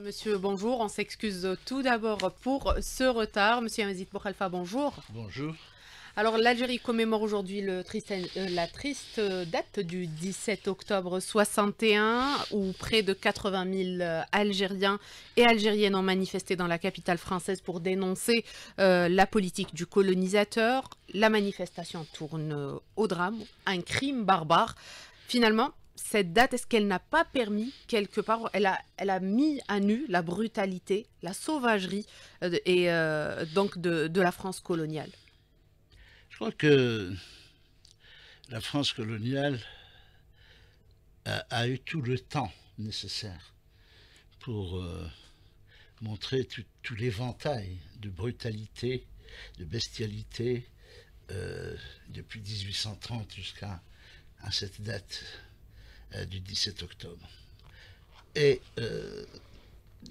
Monsieur, bonjour. On s'excuse tout d'abord pour ce retard. Monsieur Amazit Alpha, bonjour. Bonjour. Alors l'Algérie commémore aujourd'hui euh, la triste euh, date du 17 octobre 61 où près de 80 000 euh, Algériens et Algériennes ont manifesté dans la capitale française pour dénoncer la politique du colonisateur. La manifestation tourne au drame, un crime barbare. Finalement, cette date, est-ce qu'elle n'a pas permis, quelque part, elle a, elle a mis à nu la brutalité, la sauvagerie euh, et euh, donc de, la France coloniale Je crois que la France coloniale euh, a, eu tout le temps nécessaire pour montrer tout, l'éventail de brutalité, de bestialité depuis 1830 jusqu'à à cette date euh, du 17 octobre. Et euh,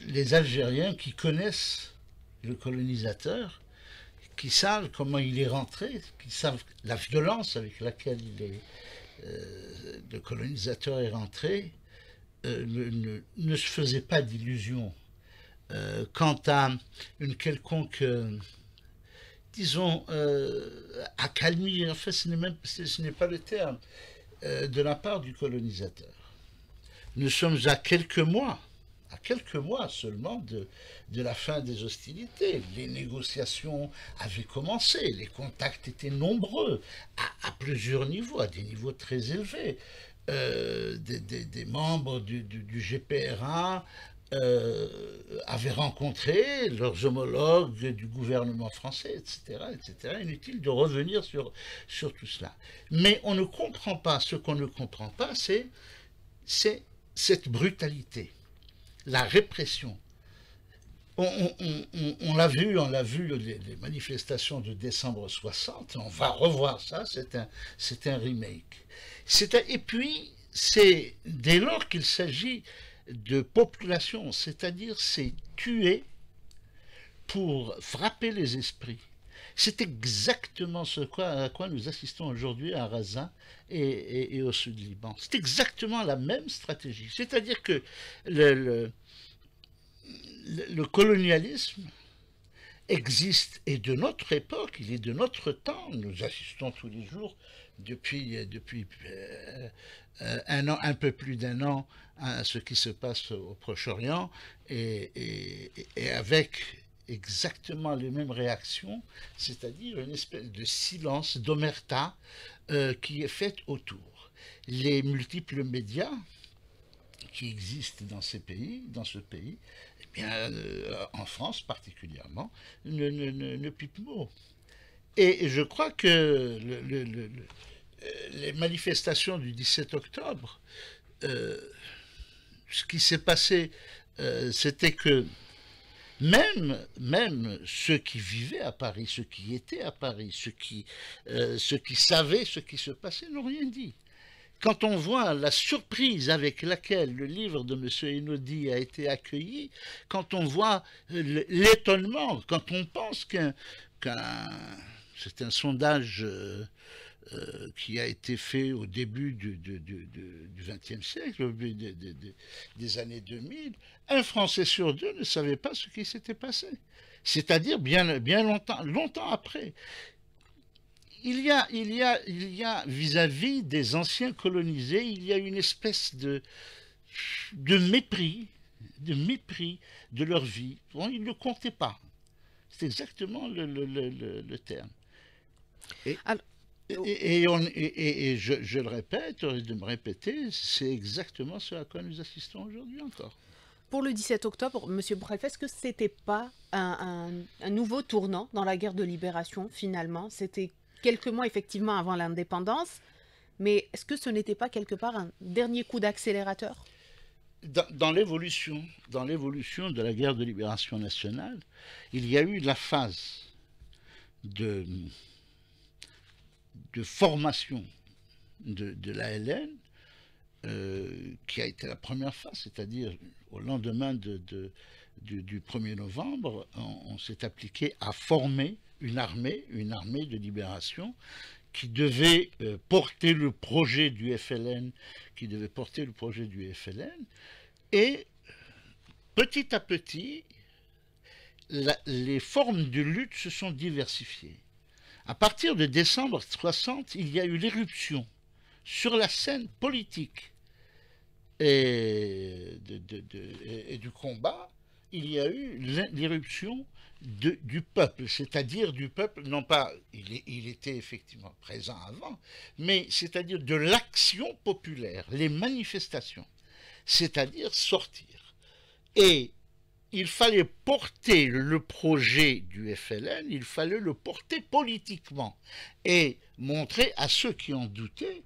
les Algériens qui connaissent le colonisateur, qui savent comment il est rentré, qui savent la violence avec laquelle euh, le colonisateur est rentré, ne, se faisaient pas d'illusions quant à une quelconque disons, euh, accalmie. En fait, ce n'est, même, ce, n'est pas le terme. Euh, de la part du colonisateur. Nous sommes à quelques mois, à quelques mois seulement de, de la fin des hostilités. Les négociations avaient commencé, les contacts étaient nombreux, à, plusieurs niveaux, à des niveaux très élevés. Euh, des, membres du, du, du GPRA euh, avaient rencontré leurs homologues du gouvernement français, etc., etc. Inutile de revenir sur, sur tout cela. Mais on ne comprend pas, ce qu'on ne comprend pas, c'est, c'est cette brutalité, la répression. On, l'a vu, on l'a vu, les, manifestations de décembre 60, on va revoir ça, c'est un, c'est un remake. et puis, c'est dès lors qu'il s'agit de population, c'est-à-dire c'est tuer pour frapper les esprits. C'est exactement ce à quoi nous assistons aujourd'hui à Razin et, au sud Liban. C'est exactement la même stratégie. C'est-à-dire que le, colonialisme, existe et de notre époque, il est de notre temps. Nous assistons tous les jours depuis, euh, euh, un an, un peu plus d'un an, à ce qui se passe au Proche-Orient et, avec exactement les mêmes réactions, c'est-à-dire une espèce de silence, d'omerta euh, qui est faite autour. Les multiples médias qui existent dans ces pays, dans ce pays, eh bien, euh, en France particulièrement, ne, ne, mot. Et je crois que le, euh, les manifestations du 17 octobre euh, ce qui s'est passé, euh, c'était que même, même ceux qui vivaient à Paris, ceux qui étaient à Paris, ceux qui, euh, ceux qui savaient ce qui se passait n'ont rien dit. Quand on voit la surprise avec laquelle le livre de M. Enaudi a été accueilli, quand on voit l'étonnement, quand on pense qu'un... c'est un sondage... Euh, euh, qui a été fait au début du XXe siècle, au début des années 2000, un Français sur deux ne savait pas ce qui s'était passé. C'est-à-dire bien, bien longtemps, longtemps après. Il y a, il y a, il y a vis-à-vis des anciens colonisés, il y a une espèce de, de mépris, de mépris de leur vie. Bon, ils ne comptaient pas. C'est exactement le, le, le, terme. Alors... Et, et, je, le répète, de me répéter, c'est exactement ce à quoi nous assistons aujourd'hui encore. Pour le 17 octobre, Monsieur Préfet, est-ce que ce n'était pas un, nouveau tournant dans la guerre de libération finalement C'était quelques mois effectivement avant l'indépendance, mais est-ce que ce n'était pas quelque part un dernier coup d'accélérateur dans l'évolution, dans l'évolution de la guerre de libération nationale, il y a eu la phase de de formation de, de l'ALN, euh, qui a été la première phase, c'est-à-dire au lendemain du, du, 1er novembre, on, s'est appliqué à former une armée, une armée de libération qui devait euh, porter le projet du FLN, qui devait porter le projet du FLN, et petit à petit, les formes de lutte se sont diversifiées. À partir de décembre 60, il y a eu l'éruption sur la scène politique et, du combat, il y a eu l'éruption du peuple, c'est-à-dire du peuple, non pas, il, il, était effectivement présent avant, mais c'est-à-dire de l'action populaire, les manifestations, c'est-à-dire sortir. Et il fallait porter le projet du FLN, il fallait le porter politiquement et montrer à ceux qui en doutaient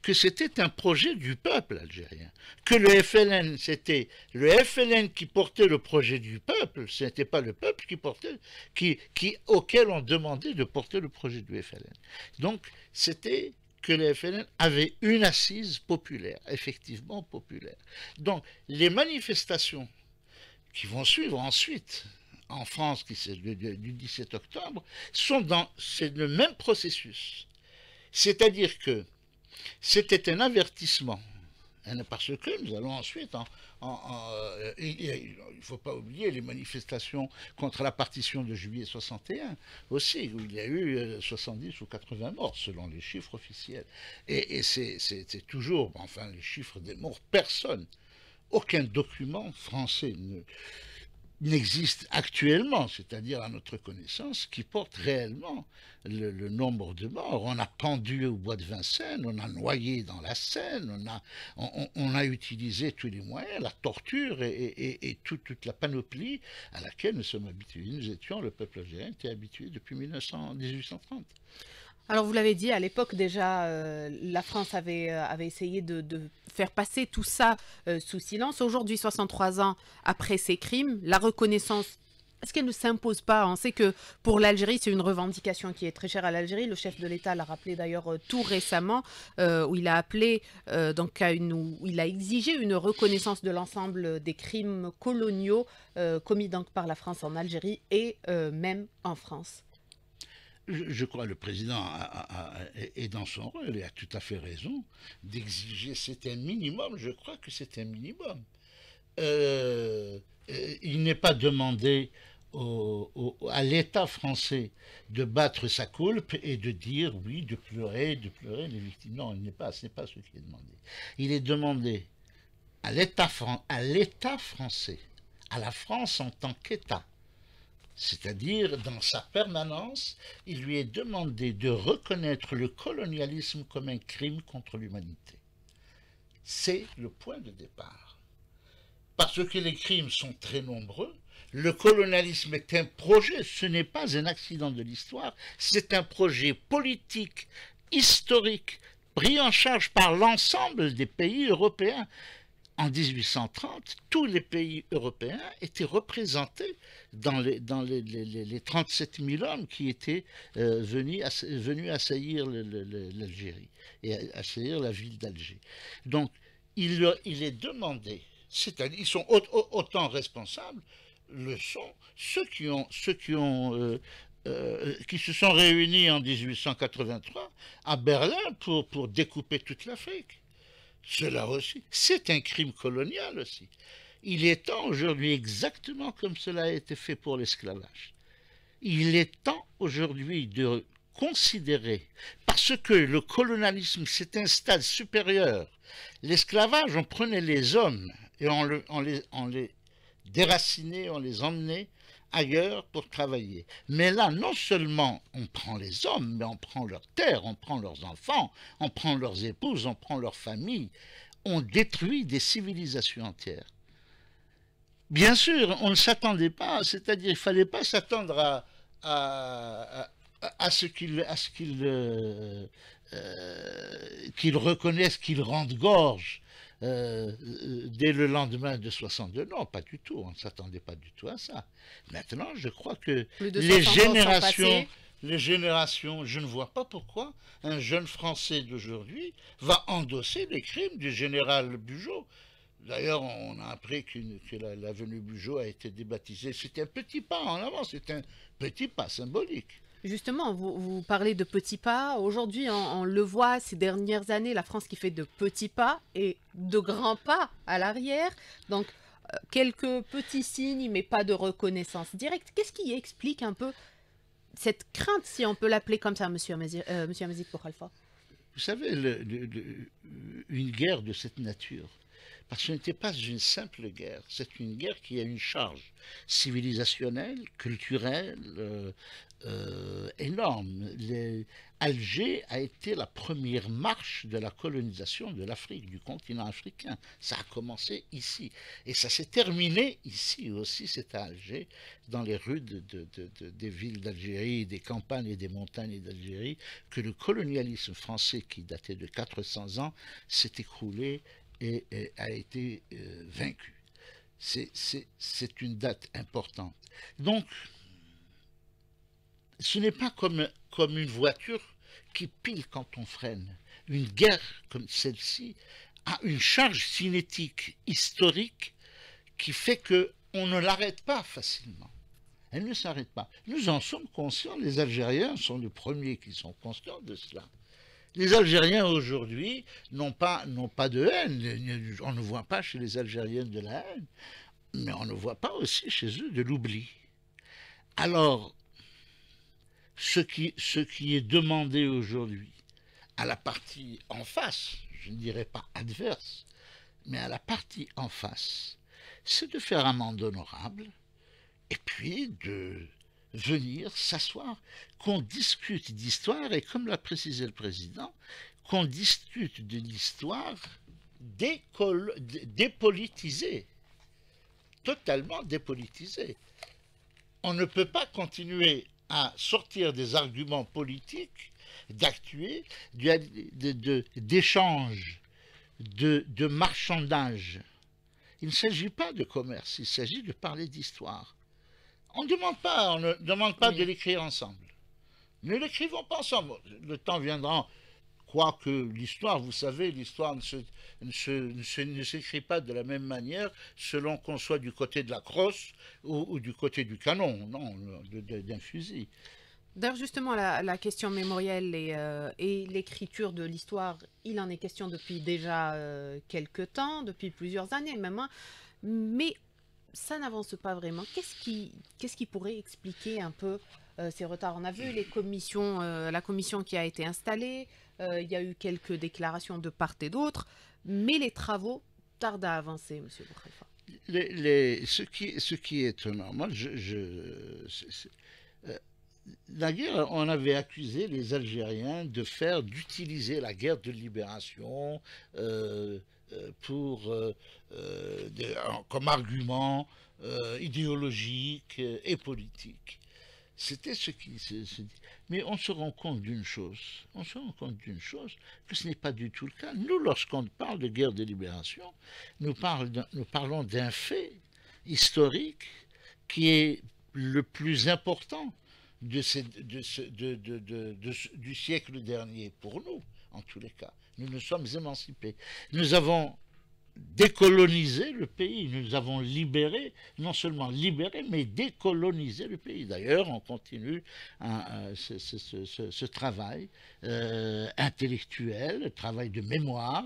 que c'était un projet du peuple algérien, que le FLN, c'était le FLN qui portait le projet du peuple, ce n'était pas le peuple qui portait, qui, qui, auquel on demandait de porter le projet du FLN. Donc, c'était que le FLN avait une assise populaire, effectivement populaire. Donc, les manifestations qui vont suivre ensuite en France, qui c'est du 17 octobre, sont dans le même processus. C'est-à-dire que c'était un avertissement, parce que nous allons ensuite, euh, il ne faut pas oublier les manifestations contre la partition de juillet 61 aussi, où il y a eu 70 euh, ou 80 morts, selon les chiffres officiels. Et, et c'est toujours, enfin les chiffres des morts, personne aucun document français n'existe actuellement, c'est-à-dire à notre connaissance, qui porte réellement le, nombre de morts. On a pendu au bois de Vincennes, on a noyé dans la Seine, on a, utilisé tous les moyens, la torture et, toute la panoplie à laquelle nous sommes habitués. Nous étions, le peuple algérien était habitué depuis 1830. Alors vous l'avez dit, à l'époque déjà, euh, la France avait, euh, essayé de, faire passer tout ça euh, sous silence. Aujourd'hui, 63 ans après ces crimes, la reconnaissance, est-ce qu'elle ne s'impose pas On sait que pour l'Algérie, c'est une revendication qui est très chère à l'Algérie. Le chef de l'État l'a rappelé d'ailleurs tout récemment, où il a appelé, donc il a exigé une reconnaissance de l'ensemble des crimes coloniaux commis donc par la France en Algérie et même en France je, crois que le président est dans son rôle et a tout à fait raison d'exiger, c'est un minimum, je crois que c'est un minimum. Euh, euh, il n'est pas demandé à l'État français de battre sa coulpe et de dire oui, de pleurer, de pleurer les victimes. Non, il n'est pas, ce n'est pas ce qui est demandé. Il est demandé à l'État, à l'État français, à la France en tant qu'État, c'est-à-dire, dans sa permanence, il lui est demandé de reconnaître le colonialisme comme un crime contre l'humanité. C'est le point de départ. Parce que les crimes sont très nombreux, le colonialisme est un projet, ce n'est pas un accident de l'histoire, c'est un projet politique, historique, pris en charge par l'ensemble des pays européens en 1830, tous les pays européens étaient représentés dans les, les, 37 000 hommes qui étaient euh, venus, assaillir l'Algérie et assaillir la ville d'Alger. Donc, il, est demandé, c'est-à-dire, ils sont autant responsables, le sont ceux qui ont, ceux qui ont euh, euh, qui se sont réunis en 1883 à Berlin pour, pour découper toute l'Afrique. Cela aussi, c'est un crime colonial aussi. Il est temps aujourd'hui, exactement comme cela a été fait pour l'esclavage, il est temps aujourd'hui de considérer, parce que le colonialisme, c'est un stade supérieur. L'esclavage, on prenait les hommes et on, on les déracinait, on les emmenait ailleurs pour travailler. Mais là, non seulement on prend les hommes, mais on prend leur terre, on prend leurs enfants, on prend leurs épouses, on prend leurs familles. On détruit des civilisations entières. Bien sûr, on ne s'attendait pas, c'est-à-dire il fallait pas s'attendre à, à, ce qu'il, à qu'ils euh, euh, reconnaissent qu'ils rendent gorge euh, euh, dès le lendemain de 62. Non, pas du tout. On ne s'attendait pas du tout à ça. Maintenant, je crois que les générations, les générations, je ne vois pas pourquoi un jeune Français d'aujourd'hui va endosser les crimes du général Bugeaud. D'ailleurs, on a appris que l'avenue Bugeaud a été débaptisée. c'était un petit pas en avant, c'est un petit pas symbolique. Justement, vous, parlez de petits pas. Aujourd'hui, on, le voit ces dernières années, la France qui fait de petits pas et de grands pas à l'arrière. Donc, euh, quelques petits signes, mais pas de reconnaissance directe. Qu'est-ce qui explique un peu cette crainte, si on peut l'appeler comme ça, monsieur, Amazigh euh, pour Alpha Vous savez, une guerre de cette nature, parce que ce n'était pas une simple guerre, c'est une guerre qui a une charge civilisationnelle, culturelle, euh, euh, énorme. Alger a été la première marche de la colonisation de l'Afrique, du continent africain. Ça a commencé ici. Et ça s'est terminé ici aussi, c'est à Alger, dans les rues des villes d'Algérie, des campagnes et des montagnes d'Algérie, que le colonialisme français, qui datait de 400 ans, s'est écroulé et, a été euh, vaincu. C'est une date importante. Donc, ce n'est pas comme, comme une voiture qui pile quand on freine. Une guerre comme celle-ci a une charge cinétique historique qui fait que on ne l'arrête pas facilement. Elle ne s'arrête pas. Nous en sommes conscients, les Algériens sont les premiers qui sont conscients de cela. Les Algériens aujourd'hui n'ont pas, pas de haine. On ne voit pas chez les Algériens de la haine, mais on ne voit pas aussi chez eux de l'oubli. Alors, ce qui, ce qui est demandé aujourd'hui à la partie en face, je ne dirais pas adverse, mais à la partie en face, c'est de faire amende honorable et puis de, venir s'asseoir, qu'on discute d'histoire, et comme l'a précisé le président, qu'on discute de l'histoire dépolitisée, totalement dépolitisée. On ne peut pas continuer à sortir des arguments politiques, d'actuer, d'échanges, de, de, de, de marchandage. Il ne s'agit pas de commerce, il s'agit de parler d'histoire. On ne demande pas, demande pas de l'écrire ensemble. Ne l'écrivons pas ensemble. Le temps viendra. quoique que l'histoire, vous savez, l'histoire ne, s'écrit pas de la même manière selon qu'on soit du côté de la crosse ou, du côté du canon, non, d'un fusil. D'ailleurs, justement, la, question mémorielle euh, et, l'écriture de l'histoire, il en est question depuis déjà euh, quelques temps, depuis plusieurs années même, hein. mais ça n'avance pas vraiment. Qu'est-ce qui, qu'est-ce qui pourrait expliquer un peu euh, ces retards On a vu les commissions, euh, la commission qui a été installée, euh, il y a eu quelques déclarations de part et d'autre, mais les travaux tardent à avancer, Monsieur Boukhefa. Les, ce, qui, ce qui est normal, je, la guerre, on avait accusé les Algériens de faire, d'utiliser la guerre de libération euh, pour, euh, euh, comme argument idéologique et politique. C'était ce qui se, dit. Mais on se rend compte d'une chose, on se rend compte d'une chose, que ce n'est pas du tout le cas. Nous, lorsqu'on parle de guerre de libération, nous, parlons d'un fait historique qui est le plus important du siècle dernier pour nous en tous les cas. Nous nous sommes émancipés. Nous avons décolonisé le pays. Nous avons libéré, non seulement libéré, mais décolonisé le pays. D'ailleurs, on continue hein, euh, ce, travail euh, intellectuel, le travail de mémoire,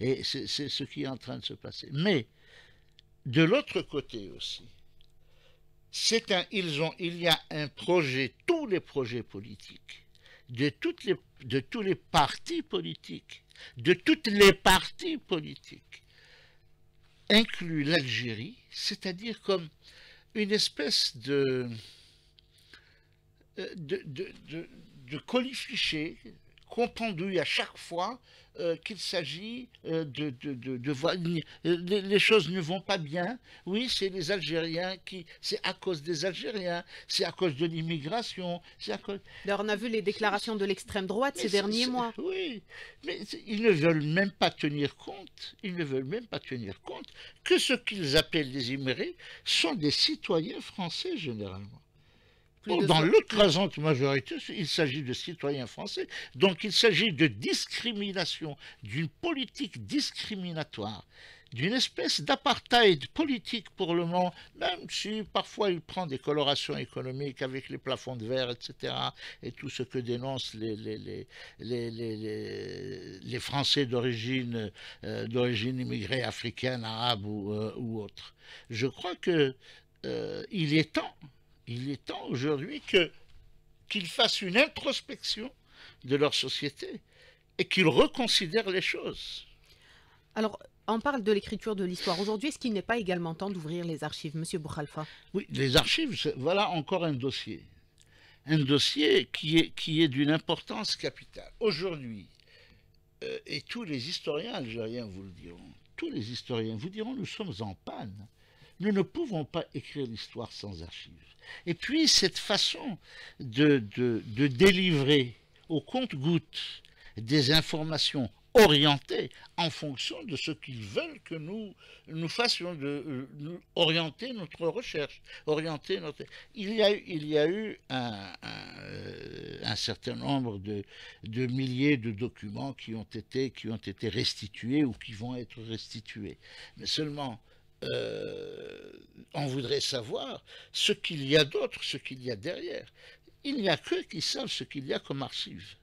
et, c'est ce qui est en train de se passer. Mais, de l'autre côté aussi, c'est un, ils ont, il y a un projet, tous les projets politiques de, toutes les, de tous les partis politiques, de toutes les partis politiques, inclut l'Algérie, c'est-à-dire comme une espèce de, euh, de, de, de, compte à chaque fois euh, qu'il s'agit euh, de, de, voir, euh, les, choses ne vont pas bien. Oui, c'est les Algériens qui, c'est à cause des Algériens, c'est à cause de l'immigration, c'est à cause. on a vu les déclarations de l'extrême droite ces derniers mois. Oui, mais ils ne veulent même pas tenir compte. Ils ne veulent même pas tenir compte que ce qu'ils appellent des immigrés sont des citoyens français généralement dans l'écrasante majorité, il s'agit de citoyens français. Donc il s'agit de discrimination, d'une politique discriminatoire, d'une espèce d'apartheid politique pour le moment, même si parfois il prend des colorations économiques avec les plafonds de verre, etc., et tout ce que dénoncent les, les, les, Français euh, d'origine immigrée africaine, arabe ou, euh, ou, autre. Je crois que euh, il est temps il est temps aujourd'hui qu'ils fassent une introspection de leur société et qu'ils reconsidèrent les choses. Alors, on parle de l'écriture de l'histoire. Aujourd'hui, est-ce qu'il n'est pas également temps d'ouvrir les archives, Monsieur Boukhalfa Oui, les archives, voilà encore un dossier. Un dossier qui est, qui est d'une importance capitale. Aujourd'hui, euh, et tous les historiens algériens vous le diront, tous les historiens vous diront, nous sommes en panne nous ne pouvons pas écrire l'histoire sans archives. Et puis cette façon de, délivrer au compte-gouttes des informations orientées en fonction de ce qu'ils veulent que nous, nous fassions, de, euh, orienter notre recherche, orienter notre... Il y a, il y a eu un, certain nombre de, de, milliers de documents qui ont, été, qui ont été restitués ou qui vont être restitués. Mais seulement, euh, on voudrait savoir ce qu'il y a d'autre, ce qu'il y a derrière. Il n'y a qu'eux qui savent ce qu'il y a comme archives.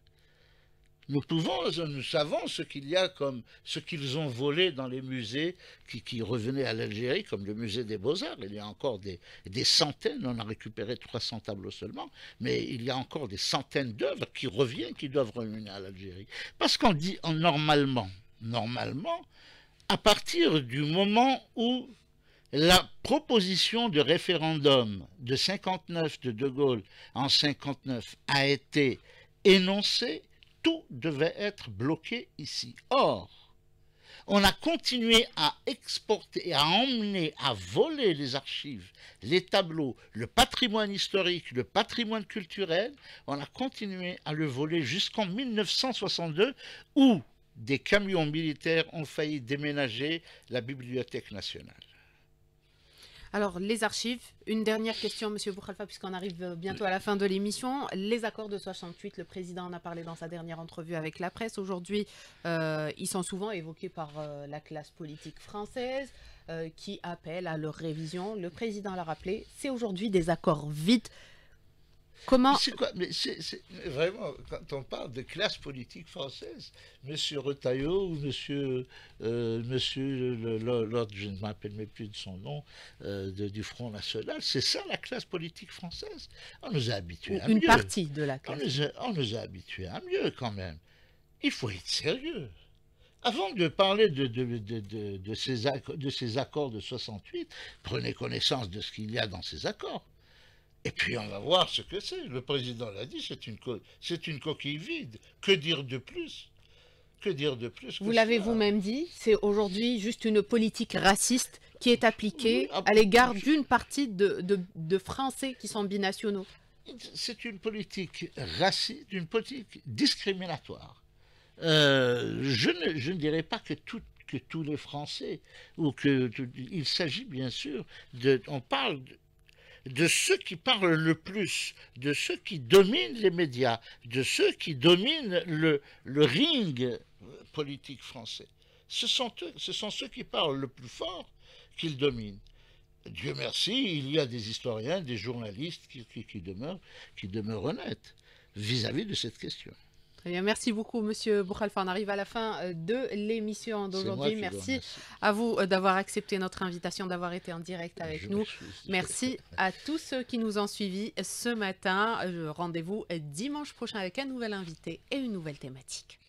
Nous pouvons, nous savons ce qu'il y a comme ce qu'ils ont volé dans les musées qui, revenaient à l'Algérie, comme le musée des Beaux-Arts. Il y a encore des, des, centaines, on a récupéré 300 tableaux seulement, mais il y a encore des centaines d'œuvres qui reviennent, qui doivent revenir à l'Algérie. Parce qu'on dit normalement, normalement, à partir du moment où la proposition de référendum de 59 de De Gaulle en 59 a été énoncée, tout devait être bloqué ici. Or, on a continué à exporter, à emmener, à voler les archives, les tableaux, le patrimoine historique, le patrimoine culturel. On a continué à le voler jusqu'en 1962 où des camions militaires ont failli déménager la Bibliothèque nationale. Alors, les archives. Une dernière question, Monsieur Boukhalfa, puisqu'on arrive bientôt à la fin de l'émission. Les accords de 68, le président en a parlé dans sa dernière entrevue avec la presse. Aujourd'hui, euh, ils sont souvent évoqués par euh, la classe politique française euh, qui appelle à leur révision. Le président l'a rappelé, c'est aujourd'hui des accords vite Comment C'est quoi mais, c'est vraiment, quand on parle de classe politique française, Monsieur Retailleau ou Monsieur, euh, Monsieur je ne m'appelle même plus de son nom, euh, du Front National, c'est ça la classe politique française. On nous a habitués à mieux. partie de la On nous, a, habitués à mieux quand même. Il faut être sérieux avant de parler de, ces, de ces accords de 68, prenez connaissance de ce qu'il y a dans ces accords. Et puis on va voir ce que c'est. Le président l'a dit, c'est une, une coquille vide. Que dire de plus que dire de plus Vous l'avez vous-même dit, c'est aujourd'hui juste une politique raciste qui est appliquée ah, à l'égard d'une partie de, Français qui sont binationaux. C'est une politique raciste, une politique discriminatoire. Euh, je, ne, dirais pas que, que tous les Français, ou que il s'agit bien sûr de, on parle de ceux qui parlent le plus, de ceux qui dominent les médias, de ceux qui dominent le, ring politique français. Ce sont, ce sont ceux qui parlent le plus fort qu'ils dominent. Dieu merci, il y a des historiens, des journalistes qui, demeurent, honnêtes vis à -vis de cette question. Très bien, merci beaucoup, Monsieur Boukhalfa. On arrive à la fin euh, de l'émission d'aujourd'hui. Merci, à vous euh, d'avoir accepté notre invitation, d'avoir été en direct avec nous. Merci à tous ceux qui nous ont suivis ce matin. Euh, rendez-vous dimanche prochain avec un nouvel invité et une nouvelle thématique.